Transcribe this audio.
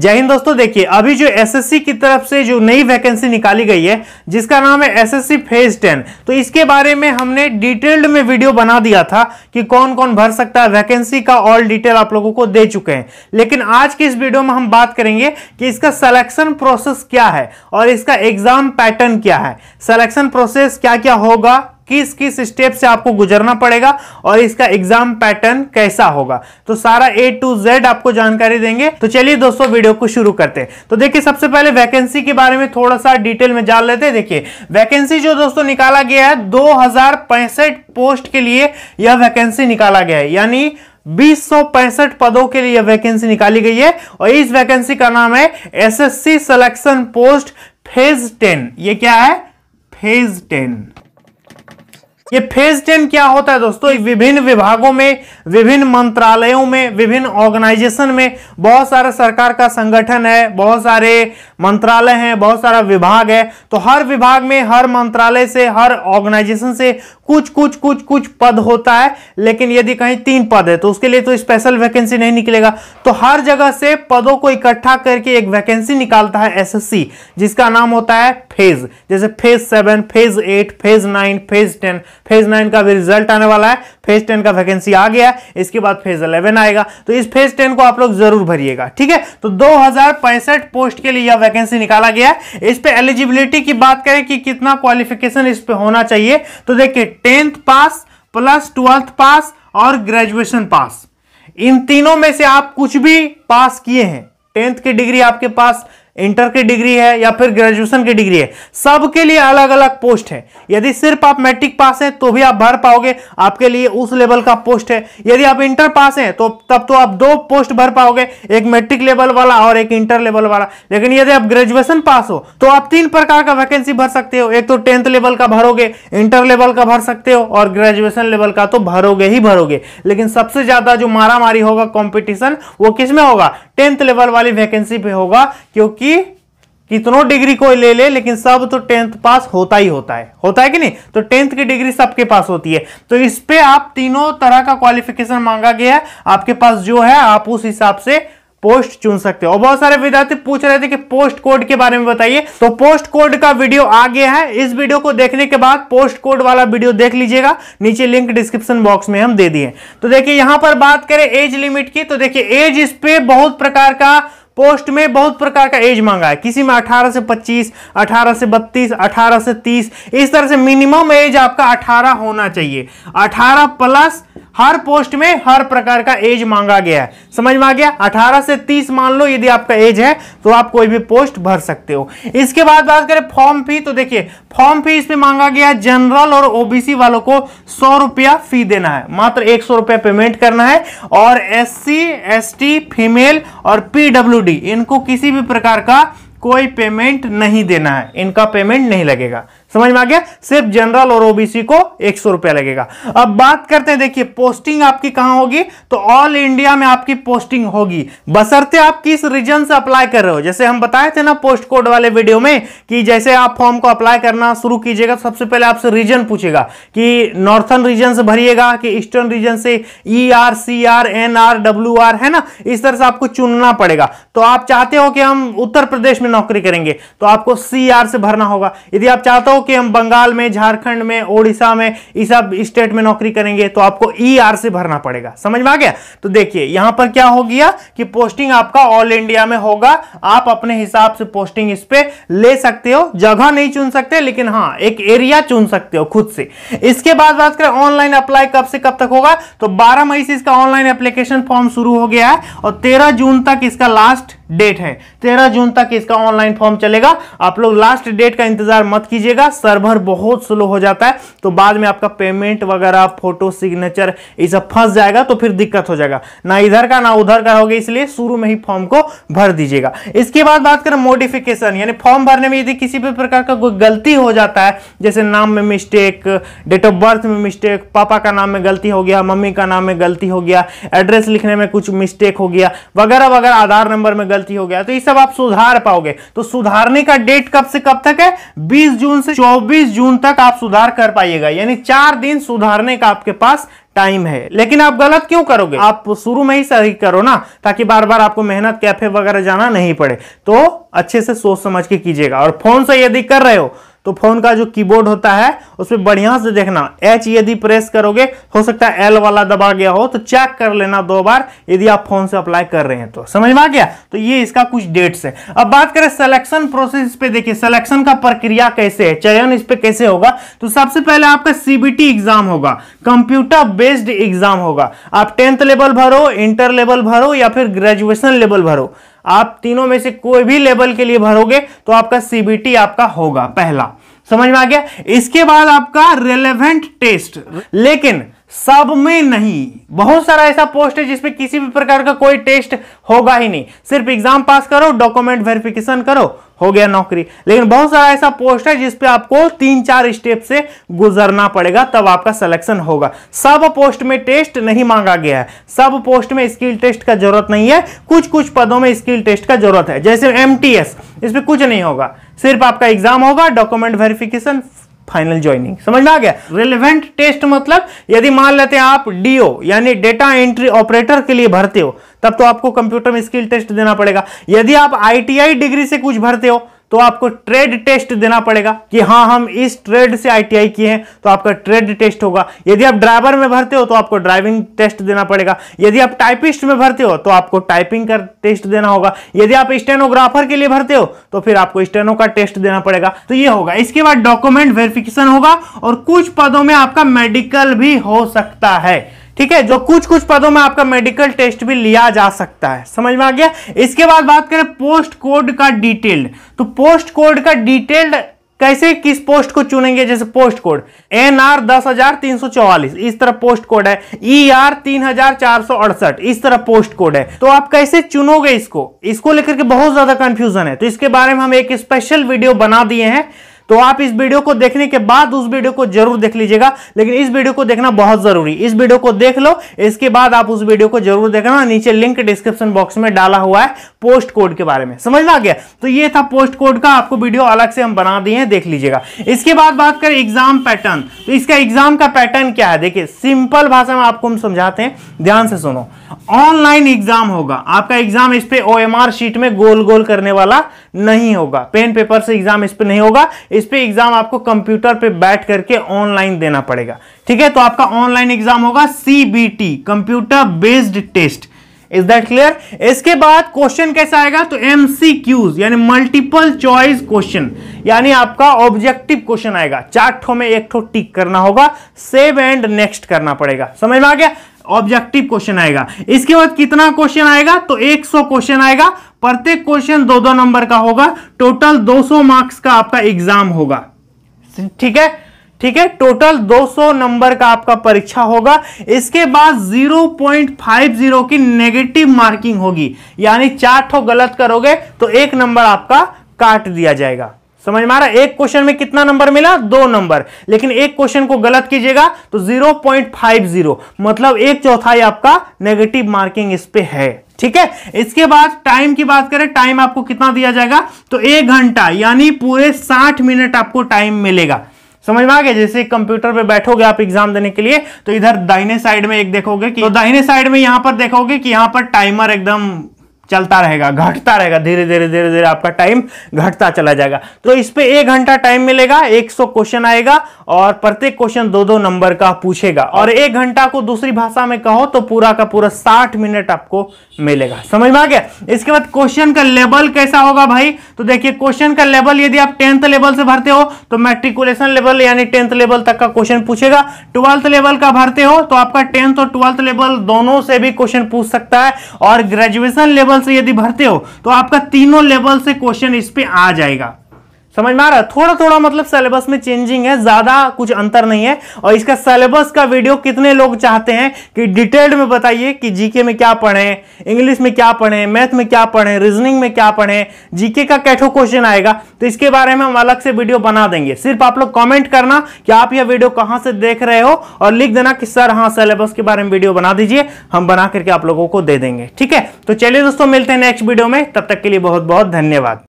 जय हिंद दोस्तों देखिए अभी जो एसएससी की तरफ से जो नई वैकेंसी निकाली गई है जिसका नाम है एसएससी फेज टेन तो इसके बारे में हमने डिटेल्ड में वीडियो बना दिया था कि कौन कौन भर सकता है वैकेंसी का ऑल डिटेल आप लोगों को दे चुके हैं लेकिन आज के इस वीडियो में हम बात करेंगे कि इसका सलेक्शन प्रोसेस क्या है और इसका एग्जाम पैटर्न क्या है सलेक्शन प्रोसेस क्या क्या होगा किस किस स्टेप से आपको गुजरना पड़ेगा और इसका एग्जाम पैटर्न कैसा होगा तो सारा ए टू जेड आपको जानकारी देंगे तो चलिए दोस्तों वीडियो को शुरू करते हैं तो देखिए सबसे पहले वैकेंसी के बारे में थोड़ा सा डिटेल में जान लेते हैं देखिए वैकेंसी जो दोस्तों निकाला गया है दो पोस्ट के लिए यह वैकेंसी निकाला गया है यानी बीस पदों के लिए वैकेंसी निकाली गई है और इस वैकेंसी का नाम है SSC selection post phase ten ये क्या है फेज टेन ये फेज टेन क्या होता है दोस्तों विभिन्न विभागों में विभिन्न मंत्रालयों में विभिन्न ऑर्गेनाइजेशन में बहुत सारे सरकार का संगठन है बहुत सारे मंत्रालय हैं बहुत सारा विभाग है तो हर विभाग में हर मंत्रालय से हर ऑर्गेनाइजेशन से कुछ कुछ कुछ कुछ पद होता है लेकिन यदि कहीं तीन पद है तो उसके लिए तो स्पेशल वैकेंसी नहीं निकलेगा तो हर जगह से पदों को इकट्ठा करके एक वैकेंसी निकालता है एसएससी जिसका नाम होता है फेज जैसे phase seven phase eight phase nine phase ten phase nine का भी रिजल्ट आने वाला है फेज टेन का वैकेंसी आ गया है इसके बाद फेज इलेवन आएगा तो इस फेज टेन को आप लोग जरूर भरिएगा ठीक है तो दो पोस्ट के लिए यह वैकेंसी निकाला गया है इस पर एलिजिबिलिटी की बात करें कि कितना क्वालिफिकेशन इस पर होना चाहिए तो देखिए tenth pass plus twelfth pass और ग्रेजुएशन पास इन तीनों में से आप कुछ भी पास किए हैं टेंथ की डिग्री आपके पास इंटर की डिग्री है या फिर ग्रेजुएशन की डिग्री है सबके लिए अलग अलग पोस्ट है यदि सिर्फ आप मैट्रिक पास हैं तो भी आप भर पाओगे आपके लिए उस लेवल का पोस्ट है यदि आप इंटर पास हैं तो तब तो आप दो पोस्ट भर पाओगे एक मैट्रिक लेवल वाला और एक इंटर लेवल वाला लेकिन यदि आप ग्रेजुएशन पास हो तो आप तीन प्रकार का वैकेंसी भर सकते हो एक तो टेंथ लेवल का भरोगे इंटर लेवल का भर सकते हो और ग्रेजुएशन लेवल का तो भरोगे ही भरोगे लेकिन सबसे ज्यादा जो मारा होगा कॉम्पिटिशन वो किसमें होगा टेंथ लेवल वाली वैकेंसी पे होगा क्योंकि कितनों डिग्री कोई ले ले लेकिन सब तो टेंथ पास होता ही होता है होता है कि नहीं तो टेंथ की डिग्री सबके पास होती है तो इस पे आप तीनों तरह का क्वालिफिकेशन मांगा गया है आपके पास जो है आप उस हिसाब से पोस्ट चुन सकते हो और बहुत सारे विद्यार्थी पूछ रहे थे कि पोस्ट कोड के बारे में बताइए तो पोस्ट कोड का वीडियो आ गया है इस वीडियो को देखने के बाद पोस्ट कोड वाला वीडियो देख लीजिएगा नीचे लिंक डिस्क्रिप्शन बॉक्स में हम दे दिए तो देखिए यहां पर बात करें एज लिमिट की तो देखिए एज इस पे बहुत प्रकार का पोस्ट में बहुत प्रकार का एज मांगा है किसी में 18 से 25, 18 से 32, 18 से 30 इस तरह से मिनिमम एज आपका 18 होना चाहिए 18 प्लस हर पोस्ट में हर प्रकार का एज मांगा गया है समझ में आ गया 18 से 30 मान लो यदि आपका एज है तो आप कोई भी पोस्ट भर सकते हो इसके बाद बात करें फॉर्म फी तो देखिए फॉर्म फी इसमें मांगा गया है जनरल और ओबीसी वालों को सौ रुपया फी देना है मात्र एक सौ रुपया पेमेंट करना है और एस सी फीमेल और पीडब्ल्यू डी इनको किसी भी प्रकार का कोई पेमेंट नहीं देना है इनका पेमेंट नहीं लगेगा समझ में आ गया सिर्फ जनरल और ओबीसी को एक सौ रुपया लगेगा अब बात करते हैं देखिए पोस्टिंग आपकी कहां होगी तो ऑल इंडिया में आपकी पोस्टिंग होगी बसरते आप किस रीजन से अप्लाई कर रहे हो जैसे हम बताए थे ना पोस्ट कोड वाले वीडियो में कि जैसे आप फॉर्म को अप्लाई करना शुरू कीजिएगा तो सबसे पहले आपसे रीजन पूछेगा कि नॉर्थन रीजन से भरिएगा कि ईस्टर्न रीजन से E R C R N R W R है ना इस तरह से आपको चुनना पड़ेगा तो आप चाहते हो कि हम उत्तर प्रदेश में नौकरी करेंगे तो आपको सी आर से भरना होगा यदि आप चाहते हो कि हम बंगाल में झारखंड में ओडिशा में इस सब स्टेट में नौकरी करेंगे तो आपको ई e ER से भरना पड़ेगा समझ में आ गया तो देखिए यहां पर क्या हो गया कि पोस्टिंग आपका ऑल इंडिया में होगा आप अपने हिसाब से पोस्टिंग इस पर ले सकते हो जगह नहीं चुन सकते लेकिन हाँ एक एरिया चुन सकते हो खुद से इसके बाद बात करें ऑनलाइन अप्लाई कब से कब तक होगा तो बारह मई से इसका ऑनलाइन एप्लीकेशन फॉर्म शुरू हो गया है और तेरह जून तक इसका लास्ट डेट है तेरह जून तक इसका ऑनलाइन फॉर्म चलेगा आप लोग लास्ट डेट का इंतजार मत कीजिएगा आपका सर्वर बहुत स्लो हो जाता है तो बाद में आपका पेमेंट वगैरह फोटो सिग्नेचर ये सब फंस जाएगा तो फिर दिक्कत हो जाएगा ना इधर का ना उधर का होगा इसलिए शुरू में ही फॉर्म को भर दीजिएगा इसके बाद बात करें मोडिफिकेशन यानी फॉर्म भरने में यदि किसी भी प्रकार का कोई गलती हो जाता है जैसे नाम में मिस्टेक डेट ऑफ बर्थ में मिस्टेक पापा का नाम में गलती हो गया मम्मी का नाम में गलती हो गया एड्रेस लिखने में कुछ मिस्टेक हो गया वगैरह वगैरह आधार नंबर में गलती हो गया तो ये सब आप सुधार पाओगे तो सुधारने का डेट कब से कब तक है 20 जून से 24 जून तक आप सुधार कर पाइएगा यानी चार दिन सुधारने का आपके पास टाइम है लेकिन आप गलत क्यों करोगे आप शुरू में ही सही करो ना ताकि बार बार आपको मेहनत कैफे वगैरह जाना नहीं पड़े तो अच्छे से सोच समझ के कीजिएगा और फोन से यदि कर रहे हो तो फोन का जो कीबोर्ड होता है उसमें बढ़िया से देखना एच यदि प्रेस करोगे हो सकता है एल वाला दबा गया हो तो चेक कर लेना दो बार यदि आप फोन से अप्लाई कर रहे हैं तो समझ में आ गया तो ये इसका कुछ डेट्स है अब बात करें सिलेक्शन प्रोसेस पे देखिए सिलेक्शन का प्रक्रिया कैसे है चयन इस पर कैसे होगा तो सबसे पहले आपका सीबीटी एग्जाम होगा कंप्यूटर बेस्ड एग्जाम होगा आप टेंथ लेवल भरो इंटर लेवल भरो या फिर ग्रेजुएशन लेवल भरो आप तीनों में से कोई भी लेवल के लिए भरोगे तो आपका सीबीटी आपका होगा पहला समझ में आ गया इसके बाद आपका रेलेवेंट टेस्ट लेकिन सब में नहीं बहुत सारा ऐसा पोस्ट है जिसमें किसी भी प्रकार का कोई टेस्ट होगा ही नहीं सिर्फ एग्जाम पास करो डॉक्यूमेंट वेरिफिकेशन करो हो गया नौकरी लेकिन बहुत सारा ऐसा पोस्ट है जिसपे आपको तीन चार स्टेप से गुजरना पड़ेगा तब आपका सिलेक्शन होगा सब पोस्ट में टेस्ट नहीं मांगा गया है सब पोस्ट में स्किल टेस्ट का जरूरत नहीं है कुछ कुछ पदों में स्किल टेस्ट का जरूरत है जैसे एम इसमें कुछ नहीं होगा सिर्फ आपका एग्जाम होगा डॉक्यूमेंट वेरिफिकेशन फाइनल ज्वाइनिंग समझ में आ गया रिलेवेंट टेस्ट मतलब यदि मान लेते हैं आप डीओ यानी डेटा एंट्री ऑपरेटर के लिए भरते हो तब तो आपको कंप्यूटर में स्किल टेस्ट देना पड़ेगा यदि आप आईटीआई डिग्री से कुछ भरते हो तो आपको ट्रेड टेस्ट देना पड़ेगा कि हाँ हम इस ट्रेड से आईटीआई किए हैं तो आपका ट्रेड टेस्ट होगा यदि आप ड्राइवर में भरते हो तो आपको ड्राइविंग टेस्ट देना पड़ेगा यदि आप टाइपिस्ट में भरते हो तो आपको टाइपिंग का टेस्ट देना होगा यदि आप स्टेनोग्राफर के लिए भरते हो तो फिर आपको स्टेनो का टेस्ट देना पड़ेगा तो ये होगा इसके बाद डॉक्यूमेंट वेरिफिकेशन होगा और कुछ पदों में आपका मेडिकल भी हो सकता है ठीक है जो कुछ कुछ पदों में आपका मेडिकल टेस्ट भी लिया जा सकता है समझ में आ गया इसके बाद बात करें पोस्ट कोड का डिटेल्ड तो पोस्ट कोड का डिटेल्ड कैसे किस पोस्ट को चुनेंगे जैसे पोस्ट कोड एन आर दस हजार तीन सौ चौवालीस इस तरह पोस्ट कोड है ई e आर तीन हजार चार सौ अड़सठ इस तरह पोस्ट कोड है तो आप कैसे चुनोगे इसको इसको लेकर के बहुत ज्यादा कंफ्यूजन है तो इसके बारे में हम एक स्पेशल वीडियो बना दिए हैं तो आप इस वीडियो को देखने के बाद उस वीडियो को जरूर देख लीजिएगा लेकिन इस वीडियो को देखना बहुत जरूरी इस वीडियो को देख लो इसके बाद आप उस वीडियो को जरूर देखना नीचे लिंक डिस्क्रिप्शन बॉक्स में डाला हुआ है पोस्ट कोड के बारे में समझ में आ गया तो ये था पोस्ट कोड का आपको वीडियो अलग से हम बना दिए देख लीजिएगा इसके बाद बात करें एग्जाम पैटर्न तो इसका एग्जाम का पैटर्न क्या है देखिए सिंपल भाषा में आपको हम समझाते हैं ध्यान से सुनो ऑनलाइन एग्जाम होगा आपका एग्जाम इस पे ओएमआर शीट में गोल गोल करने वाला नहीं होगा पेन पेपर से एग्जाम इस पे नहीं होगा इस पर एग्जाम आपको कंप्यूटर पे बैठ करके ऑनलाइन देना पड़ेगा ठीक है तो आपका ऑनलाइन एग्जाम होगा CBT computer based test is that clear इसके बाद क्वेश्चन कैसा आएगा तो एमसीक्यूज यानी मल्टीपल चॉइस क्वेश्चन यानी आपका ऑब्जेक्टिव क्वेश्चन आएगा चार ठो में एक ठो टिक करना होगा सेव एंड नेक्स्ट करना पड़ेगा समझ में आ गया ऑब्जेक्टिव क्वेश्चन आएगा इसके बाद कितना क्वेश्चन आएगा तो 100 क्वेश्चन आएगा प्रत्येक क्वेश्चन दो दो नंबर का होगा टोटल 200 मार्क्स का आपका एग्जाम होगा ठीक है ठीक है टोटल 200 नंबर का आपका परीक्षा होगा इसके बाद 0.50 की नेगेटिव मार्किंग होगी यानी चार ठो गलत करोगे तो एक नंबर आपका काट दिया जाएगा समझ में आ रहा है एक क्वेश्चन में कितना नंबर मिला दो नंबर लेकिन एक क्वेश्चन को गलत कीजिएगा तो 0.50 मतलब एक चौथाई आपका नेगेटिव मार्किंग इस पे है ठीक है इसके बाद टाइम की बात करें टाइम आपको कितना दिया जाएगा तो एक घंटा यानी पूरे साठ मिनट आपको टाइम मिलेगा समझ में आ गया जैसे कंप्यूटर पे बैठोगे आप एग्जाम देने के लिए तो इधर दाहिने साइड में एक देखोगे कि तो दाहिने साइड में यहां पर देखोगे कि यहां पर टाइमर एकदम चलता रहेगा घटता रहेगा धीरे धीरे धीरे धीरे आपका टाइम घटता चला जाएगा तो इस पर एक घंटा टाइम मिलेगा 100 क्वेश्चन आएगा और प्रत्येक क्वेश्चन दो दो नंबर का पूछेगा और एक घंटा को दूसरी भाषा में कहो तो पूरा का पूरा 60 मिनट आपको मिलेगा समझ में आ गया इसके बाद क्वेश्चन का लेवल कैसा होगा भाई तो देखिए क्वेश्चन का लेवल यदि आप टेंथ लेवल से भरते हो तो मेट्रिकुलेशन लेवल यानी टेंथ लेवल तक का क्वेश्चन पूछेगा ट्वेल्थ लेवल का भरते हो तो आपका टेंथ और ट्वेल्थ लेवल दोनों से भी क्वेश्चन पूछ सकता है और ग्रेजुएशन लेवल लेवल से यदि भरते हो तो आपका तीनों लेवल से क्वेश्चन इस पे आ जाएगा समझ में आ रहा है थोड़ा थोड़ा मतलब सिलेबस में चेंजिंग है ज्यादा कुछ अंतर नहीं है और इसका सिलेबस का वीडियो कितने लोग चाहते हैं कि डिटेल्ड में बताइए कि जीके में क्या पढ़े इंग्लिश में क्या पढ़े मैथ में क्या पढ़े रीजनिंग में क्या पढ़े जीके का कैठो क्वेश्चन आएगा तो इसके बारे में हम अलग से वीडियो बना देंगे सिर्फ आप लोग कॉमेंट करना कि आप यह वीडियो कहां से देख रहे हो और लिख देना कि सर हाँ सिलेबस के बारे में वीडियो बना दीजिए हम बना करके आप लोगों को दे देंगे ठीक है तो चलिए दोस्तों मिलते हैं नेक्स्ट वीडियो में तब तक के लिए बहुत बहुत धन्यवाद